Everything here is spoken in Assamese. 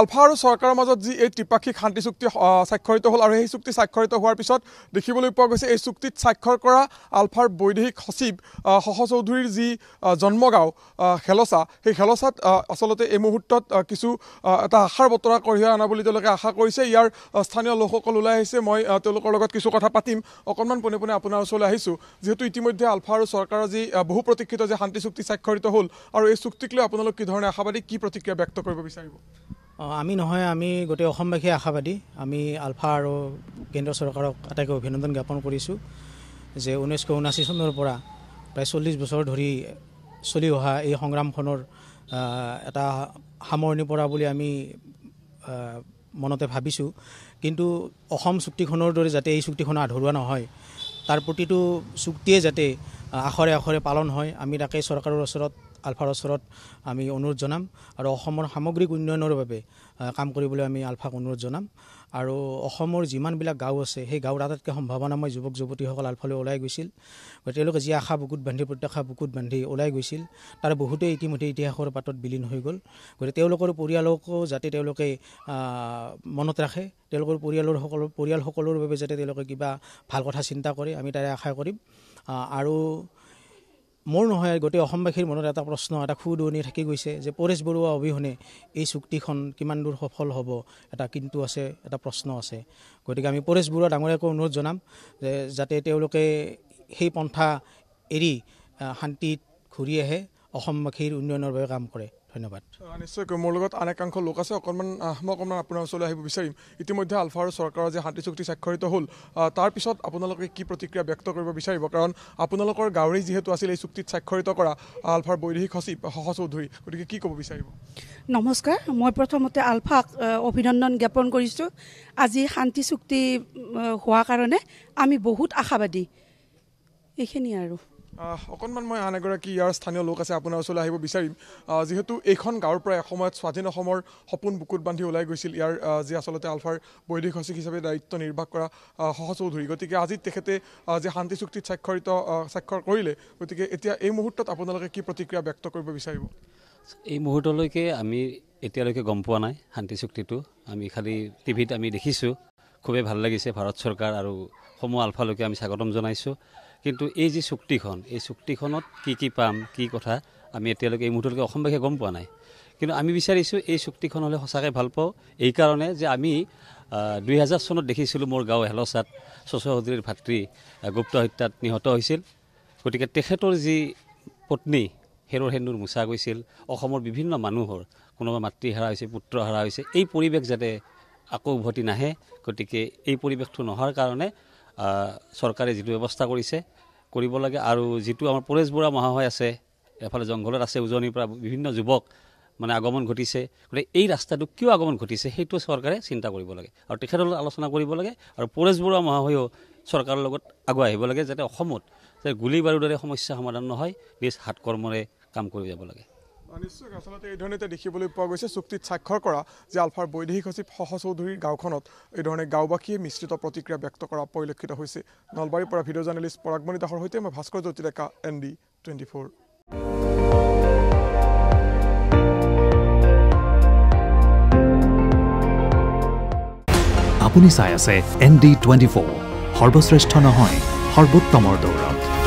আলফা আৰু চৰকাৰৰ মাজত যি এই ত্ৰিপাক্ষিক শান্তি চুক্তি স্বাক্ষৰিত হ'ল আৰু সেই চুক্তি স্বাক্ষৰিত হোৱাৰ পিছত দেখিবলৈ পোৱা গৈছে এই চুক্তিত স্বাক্ষৰ কৰা আলফাৰ বৈদেশিক সচিব সহ চৌধুৰীৰ যি জন্মগাঁও খেলচা সেই খেলচাত আচলতে এই মুহূৰ্তত কিছু এটা আশাৰ বতৰা কঢ়িয়াই অনা বুলি তেওঁলোকে আশা কৰিছে ইয়াৰ স্থানীয় লোকসকল ওলাই আহিছে মই তেওঁলোকৰ লগত কিছু কথা পাতিম অকণমান পোনে পোনে আপোনাৰ ওচৰলৈ আহিছোঁ যিহেতু ইতিমধ্যে আলফা আৰু চৰকাৰৰ যি বহু প্ৰতীক্ষিত যে শান্তি চুক্তি স্বাক্ষৰিত হ'ল আৰু এই চুক্তিক লৈ আপোনালোক কি ধৰণে আশাবাদী কি প্ৰতিক্ৰিয়া ব্যক্ত কৰিব বিচাৰিব আমি নহয় আমি গোটেই অসমবাসী আশাবাদী আমি আলফা আৰু কেন্দ্ৰ চৰকাৰক আটাইকৈ অভিনন্দন জ্ঞাপন কৰিছোঁ যে ঊনৈছশ ঊনাশী চনৰ পৰা প্ৰায় চল্লিছ বছৰ ধৰি চলি অহা এই সংগ্ৰামখনৰ এটা সামৰণি পৰা বুলি আমি মনতে ভাবিছোঁ কিন্তু অসম চুক্তিখনৰ দৰে যাতে এই চুক্তিখন আধৰুৱা নহয় তাৰ প্ৰতিটো চুক্তিয়ে যাতে আখৰে আখৰে পালন হয় আমি তাকে চৰকাৰৰ ওচৰত আলফাৰ ওচৰত আমি অনুৰোধ জনাম আৰু অসমৰ সামগ্ৰিক উন্নয়নৰ বাবে কাম কৰিবলৈ আমি আলফাক অনুৰোধ জনাম আৰু অসমৰ যিমানবিলাক গাঁও আছে সেই গাঁৱৰ আটাইতকৈ সম্ভাৱনাময় যুৱক যুৱতীসকল আলফালৈ ওলাই গৈছিল গতিকে তেওঁলোকে যি আশা বুকুত বান্ধি প্ৰত্যাশা বুকুত বান্ধি ওলাই গৈছিল তাৰে বহুতেই ইতিমধ্যে ইতিহাসৰ পাতত বিলীন হৈ গ'ল গতিকে তেওঁলোকৰ পৰিয়ালকো যাতে তেওঁলোকে মনত ৰাখে তেওঁলোকৰ পৰিয়ালৰ সকলো পৰিয়ালসকলৰ বাবে যাতে তেওঁলোকে কিবা ভাল কথা চিন্তা কৰে আমি তাৰে আশা কৰিম আৰু মোৰ নহয় গোটেই অসমবাসীৰ মনত এটা প্ৰশ্ন এটা সু দূৰণি থাকি গৈছে যে পৰেশ বৰুৱা অবিহনে এই চুক্তিখন কিমান দূৰ সফল হ'ব এটা কিন্তু আছে এটা প্ৰশ্ন আছে গতিকে আমি পৰেশ বৰুৱা ডাঙৰীয়াকৈ অনুৰোধ জনাম যে যাতে তেওঁলোকে সেই পন্থা এৰি শান্তিত ঘূৰি আহে অসমবাসীৰ উন্নয়নৰ বাবে কাম কৰে ধন্যবাদ নিশ্চয়কৈ মোৰ লগত আন একাংশ লোক আছে অকণমান মই অকণমান আপোনাৰ ওচৰলৈ আহিব বিচাৰিম ইতিমধ্যে আলফা আৰু চৰকাৰৰ যে শান্তি চুক্তি স্বাক্ষৰিত হ'ল তাৰপিছত আপোনালোকে কি প্ৰতিক্ৰিয়া ব্যক্ত কৰিব বিচাৰিব কাৰণ আপোনালোকৰ গাঁৱৰেই যিহেতু আছিল এই চুক্তিত স্বাক্ষৰিত কৰা আলফাৰ বৈদেশিক সচিব চৌধুৰী গতিকে কি ক'ব বিচাৰিব নমস্কাৰ মই প্ৰথমতে আলফাক অভিনন্দন জ্ঞাপন কৰিছোঁ আজি শান্তি চুক্তি হোৱাৰ কাৰণে আমি বহুত আশাবাদী এইখিনিয়ে আৰু অকণমান মই আন এগৰাকী ইয়াৰ স্থানীয় লোক আছে আপোনাৰ ওচৰলৈ আহিব বিচাৰিম যিহেতু এইখন গাঁৱৰ পৰা এসময়ত স্বাধীন অসমৰ সপোন বুকুত বান্ধি ওলাই গৈছিল ইয়াৰ যি আচলতে আলফাৰ বৈদিক সচিব হিচাপে দায়িত্ব নিৰ্বাহ কৰা সহ চৌধুৰী গতিকে আজি তেখেতে যে শান্তি চুক্তিত স্বাক্ষৰিত স্বাক্ষৰ কৰিলে গতিকে এতিয়া এই মুহূৰ্তত আপোনালোকে কি প্ৰতিক্ৰিয়া ব্যক্ত কৰিব বিচাৰিব এই মুহূৰ্তলৈকে আমি এতিয়ালৈকে গম পোৱা নাই শান্তি চুক্তিটো আমি খালি টিভিত আমি দেখিছোঁ খুবেই ভাল লাগিছে ভাৰত চৰকাৰ আৰু সমূহ আলফালৈকে আমি স্বাগতম জনাইছোঁ কিন্তু এই যি চুক্তিখন এই চুক্তিখনত কি কি পাম কি কথা আমি এতিয়ালৈকে এই মুহূৰ্তলৈকে অসমবাসীয়ে গম পোৱা নাই কিন্তু আমি বিচাৰিছোঁ এই চুক্তিখন হ'লে সঁচাকৈ ভাল পাওঁ এইকাৰণে যে আমি দুহেজাৰ চনত দেখিছিলোঁ মোৰ গাঁও হেলচাত চচহদ্ৰীৰ ভাতৃ গুপ্ত হত্যাত নিহত হৈছিল গতিকে তেখেতৰ যি পত্নী হেৰৰ হেন্দুৰ মোচা গৈছিল অসমৰ বিভিন্ন মানুহৰ কোনোবা মাতৃ হেৰা হৈছে পুত্ৰ হেৰা হৈছে এই পৰিৱেশ যাতে আকৌ উভতি নাহে গতিকে এই পৰিৱেশটো নহাৰ কাৰণে চৰকাৰে যিটো ব্যৱস্থা কৰিছে কৰিব লাগে আৰু যিটো আমাৰ পৰেশ বৰা মহাশয় আছে এফালে জংঘলত আছে উজনিৰ পৰা বিভিন্ন যুৱক মানে আগমন ঘটিছে গতিকে এই ৰাস্তাটো কিয় আগমন ঘটিছে সেইটো চৰকাৰে চিন্তা কৰিব লাগে আৰু তেখেতৰ লগত আলোচনা কৰিব লাগে আৰু পৰেশ বৰুৱা মহাশয়েও চৰকাৰৰ লগত আগুৱাই আহিব লাগে যাতে অসমত যে গুলী বাৰুদৰে সমস্যা সমাধান নহয় বেছ হাত কৰ্মৰে কাম কৰি যাব লাগে নিশ্চয় আচলতে এই ধৰণে এতিয়া দেখিবলৈ পোৱা গৈছে চুক্তিত স্বাক্ষৰ কৰা যে আলফাৰ বৈদেশিক সচিব সহ চৌধুৰীৰ গাঁওখনত এই ধৰণে গাঁওবাসীয়ে মিশ্ৰিত প্ৰতিক্ৰিয়া ব্যক্ত কৰা পৰিলক্ষিত হৈছে নলবাৰীৰ পৰা ভিডিঅ' জাৰ্নেলিষ্ট পৰাগমণি দাসৰ সৈতে মই Bhaskar Jyoti Deka N D twenty four আপুনি চাই আছে এন ডি টুৱেণ্টি ফ'ৰ সৰ্বশ্ৰেষ্ঠ নহয় সৰ্বোত্তমৰ দৌৰত